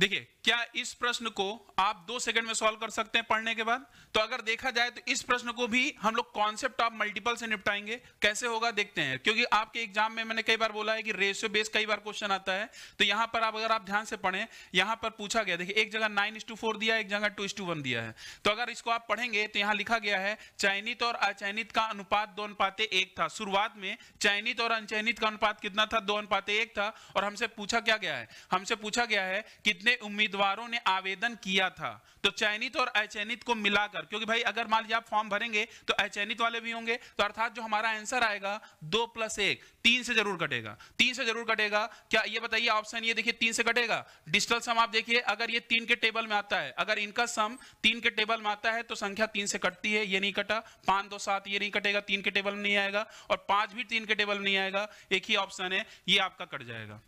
देखिए क्या इस प्रश्न को आप दो सेकंड में सॉल्व कर सकते हैं पढ़ने के बाद तो अगर देखा जाए तो इस प्रश्न को भी हम लोग कॉन्सेप्ट ऑफ मल्टीपल से निपटाएंगे कैसे होगा देखते हैं क्योंकि आपके एग्जाम में मैंने कई बार बोला है कि रेशियो बेस कई बार क्वेश्चन आता है तो यहां पर आप अगर आप ध्यान से पढ़े यहां पर पूछा गया देखिए एक जगह नाइन दिया एक जगह टू दिया है तो अगर इसको आप पढ़ेंगे तो यहां लिखा गया है चयनित और अचयनित का अनुपात दो अनुपाते एक था शुरुआत में चयनित और अनचयनित का अनुपात कितना था दो अनुपाते एक था और हमसे पूछा क्या गया है हमसे पूछा गया है कितने जितने उम्मीदवारों ने आवेदन किया था तो चयनित और अचयनित को मिलाकर क्योंकि भाई अगर मान लीजिए आप फॉर्म भरेंगे तो अचयनित वाले भी होंगे तो अर्थात जो हमारा आंसर आएगा दो प्लस एक तीन से जरूर कटेगा तीन से जरूर कटेगा क्या ये बताइए ऑप्शन ये देखिए तीन से कटेगा डिजिटल सम आप देखिए अगर ये तीन के टेबल में आता है अगर इनका सम तीन के टेबल में आता है तो संख्या तीन से कटती है ये नहीं कटा पांच दो सात ये नहीं कटेगा तीन के टेबल में नहीं आएगा और पांच भी तीन के टेबल में नहीं आएगा एक ही ऑप्शन है ये आपका कट जाएगा